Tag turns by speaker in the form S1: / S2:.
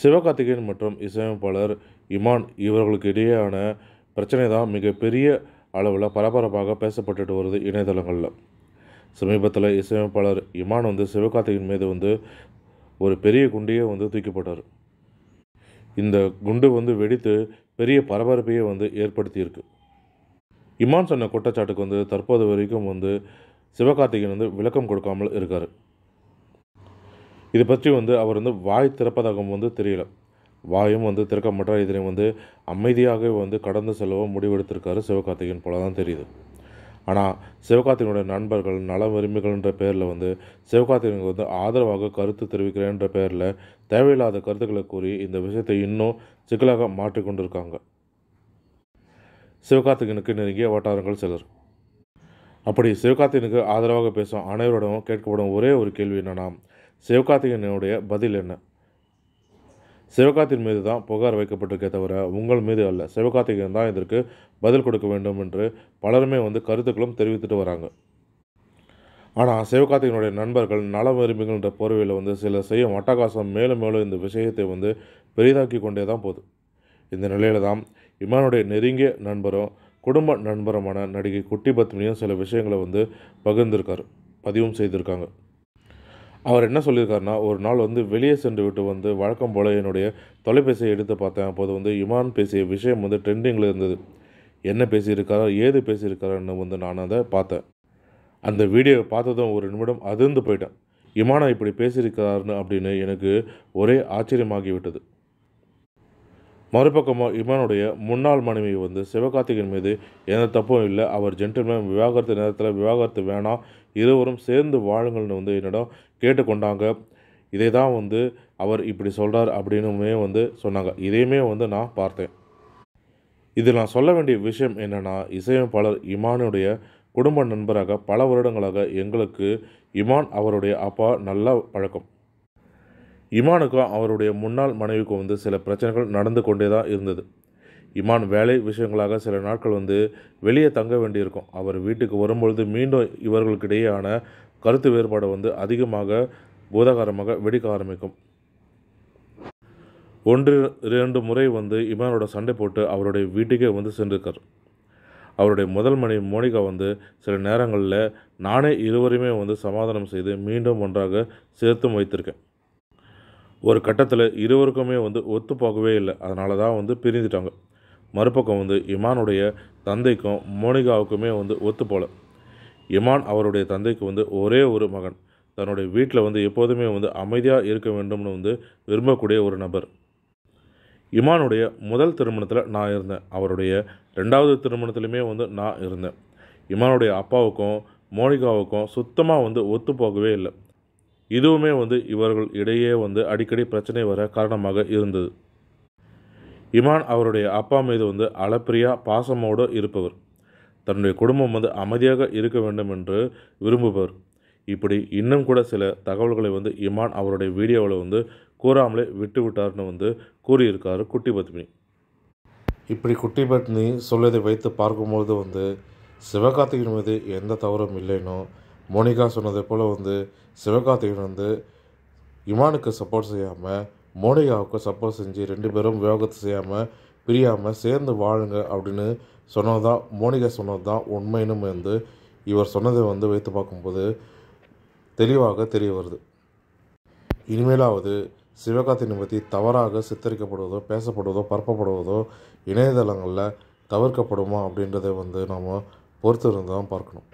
S1: சிவகார்த்திகேயன் மற்றும் இசையமைப்பாளர் இமான் இவர்களுக்கு இடையேயான பிரச்சனை தான் மிகப்பெரிய அளவில் பரபரப்பாக பேசப்பட்டுட்டு வருது இணையதளங்களில் சமீபத்தில் இசையமைப்பாளர் இமான் வந்து சிவகார்த்திகேயன் மீது வந்து ஒரு பெரிய குண்டையே வந்து தூக்கிப்பட்டார் இந்த குண்டு வந்து வெடித்து பெரிய பரபரப்பையே வந்து ஏற்படுத்தியிருக்கு இமான் சொன்ன குற்றச்சாட்டுக்கு வந்து தற்போது வரைக்கும் வந்து சிவகார்த்திகேயன் வந்து விளக்கம் கொடுக்காமல் இருக்கார் இது பற்றி வந்து அவர் வந்து வாய் திறப்பதாகவும் வந்து தெரியல வாயும் வந்து திறக்க மாட்டார் இதனை வந்து அமைதியாக வந்து கடந்து செல்லவும் முடிவெடுத்திருக்காரு சிவகார்த்திகேயன் போல தான் தெரியுது ஆனால் சிவகார்த்திகனுடைய நண்பர்கள் நல என்ற பேரில் வந்து சிவகார்த்திகனுக்கு வந்து ஆதரவாக கருத்து தெரிவிக்கிறேன்ற பேரில் தேவையில்லாத கருத்துக்களை கூறி இந்த விஷயத்தை இன்னும் சிக்கலாக மாற்றிக்கொண்டிருக்காங்க சிவகார்த்திகனுக்கு நெருங்கிய வட்டாரங்கள் சிலர் அப்படி சிவகார்த்திகனுக்கு ஆதரவாக பேசும் அனைவரிடமும் கேட்கப்படும் ஒரே ஒரு கேள்வி என்னன்னா சிவகார்த்திகேயனுடைய பதில் என்ன சிவகார்த்தியின் மீது தான் புகார் வைக்கப்பட்டிருக்கே தவிர உங்கள் மீது அல்ல சிவகார்த்திகேயன் தான் இதற்கு பதில் கொடுக்க வேண்டும் என்று பலருமே வந்து கருத்துக்களும் தெரிவித்துட்டு வராங்க ஆனால் சிவகார்த்திகனுடைய நண்பர்கள் நல என்ற போர்வையில் வந்து சில செய்யும் அட்டகாசம் மேலும் மேலும் இந்த விஷயத்தை வந்து பெரிதாக்கி கொண்டே தான் போதும் இந்த நிலையில் தான் இமானுடைய நெருங்கிய நண்பரும் குடும்ப நண்பருமான நடிகை குட்டி பத்மினியும் சில விஷயங்களை வந்து பகிர்ந்திருக்கார் பதிவும் செய்திருக்காங்க அவர் என்ன சொல்லியிருக்காருன்னா ஒரு நாள் வந்து வெளியே சென்று விட்டு வந்து வழக்கம் போல் என்னுடைய தொலைபேசியை எடுத்து பார்த்தேன் அப்போது வந்து இமான் பேசிய விஷயம் வந்து ட்ரெண்டிங்கில் இருந்தது என்ன பேசியிருக்காரோ ஏது பேசியிருக்காருன்னு வந்து நான் அதை பார்த்தேன் அந்த வீடியோவை பார்த்ததும் ஒரு நிமிடம் அதிர்ந்து போயிட்டேன் இமானா இப்படி பேசியிருக்காருன்னு அப்படின்னு எனக்கு ஒரே ஆச்சரியமாகிவிட்டது மறுபக்கமாக இமானுடைய முன்னாள் மனைவி வந்து சிவகார்த்திகன் மீது எந்த தப்பும் இல்லை அவர் ஜென்டில்மேன் விவாகரத்து நேரத்தில் விவாகரத்து வேணாம் இருவரும் சேர்ந்து வாழுங்கள்னு வந்து என்னிடம் கேட்டுக்கொண்டாங்க இதை தான் வந்து அவர் இப்படி சொல்கிறார் அப்படின்னுமே வந்து சொன்னாங்க இதையுமே வந்து நான் பார்த்தேன் இதில் நான் சொல்ல வேண்டிய விஷயம் என்னென்னா இசையமைப்பாளர் இமானுடைய குடும்ப நண்பராக பல வருடங்களாக எங்களுக்கு இமான் அவருடைய அப்பா நல்ல பழக்கம் இமானுக்கும் அவருடைய முன்னாள் மனைவிக்கும் வந்து சில பிரச்சனைகள் நடந்து கொண்டே தான் இருந்தது இமான் வேலை விஷயங்களாக சில நாட்கள் வந்து வெளியே தங்க வேண்டியிருக்கும் அவர் வீட்டுக்கு வரும்பொழுது மீண்டும் இவர்களுக்கிடையேயான கருத்து வேறுபாடு வந்து அதிகமாக பூதாகாரமாக வெடிக்க ஆரம்பிக்கும் ஒன்று இரண்டு முறை வந்து இமானோட சண்டை போட்டு அவருடைய வீட்டுக்கே வந்து சென்றிருக்கார் அவருடைய முதல் மனைவி மோனிகா வந்து சில நேரங்களில் நானே இருவரையுமே வந்து சமாதானம் செய்து மீண்டும் ஒன்றாக சேர்த்தும் வைத்திருக்கேன் ஒரு கட்டத்தில் இருவருக்குமே வந்து ஒத்துப்போகவே இல்லை அதனால தான் வந்து பிரிந்துட்டாங்க மறுபக்கம் வந்து இமானுடைய தந்தைக்கும் மோனிகாவுக்குமே வந்து ஒத்து போல இமான் அவருடைய தந்தைக்கு வந்து ஒரே ஒரு மகன் தன்னுடைய வீட்டில் வந்து எப்போதுமே வந்து அமைதியாக இருக்க வேண்டும்னு வந்து விரும்பக்கூடிய ஒரு நபர் இமானுடைய முதல் திருமணத்தில் நான் இருந்தேன் அவருடைய ரெண்டாவது திருமணத்துலையுமே வந்து நான் இருந்தேன் இமானுடைய அப்பாவுக்கும் மோனிகாவுக்கும் சுத்தமாக வந்து ஒத்து போகவே இல்லை இதுவுமே வந்து இவர்கள் இடையே வந்து அடிக்கடி பிரச்சனை வர காரணமாக இருந்தது இமான் அவருடைய அப்பா மீது வந்து அளப்பிரியா பாசமோடு இருப்பவர் தன்னுடைய குடும்பம் வந்து அமைதியாக இருக்க வேண்டும் என்று விரும்புபவர் இப்படி இன்னும் கூட சில தகவல்களை வந்து இமான் அவருடைய வீடியோவில் வந்து கூறாமலே விட்டு விட்டார்னு வந்து கூறியிருக்கார் குட்டி பத்மினி இப்படி குட்டி பத்மினி சொல்லதை வைத்து பார்க்கும்போது வந்து சிவகார்த்திகன் மீது எந்த தவறும் இல்லைனோ மோனிகா சொன்னதை போல் வந்து சிவகார்த்திகன் வந்து இமானுக்கு சப்போர்ட் செய்யாமல் மோடையாவுக்கு சப்போர்ட் செஞ்சு ரெண்டு பேரும் விவாகத்தை செய்யாமல் பிரியாமல் சேர்ந்து வாழுங்க அப்படின்னு சொன்னது தான் மோனிகா சொன்னது தான் உண்மைன்னு வந்து இவர் சொன்னதை வந்து வைத்து பார்க்கும்போது தெளிவாக தெரிய வருது இனிமேலாவது சிவகார்த்தினை பற்றி தவறாக சித்தரிக்கப்படுவதோ பேசப்படுவதோ பரப்பப்படுவதோ இணையதளங்களில் தவிர்க்கப்படுமா அப்படின்றத வந்து நாம் பொறுத்து இருந்து தான் பார்க்கணும்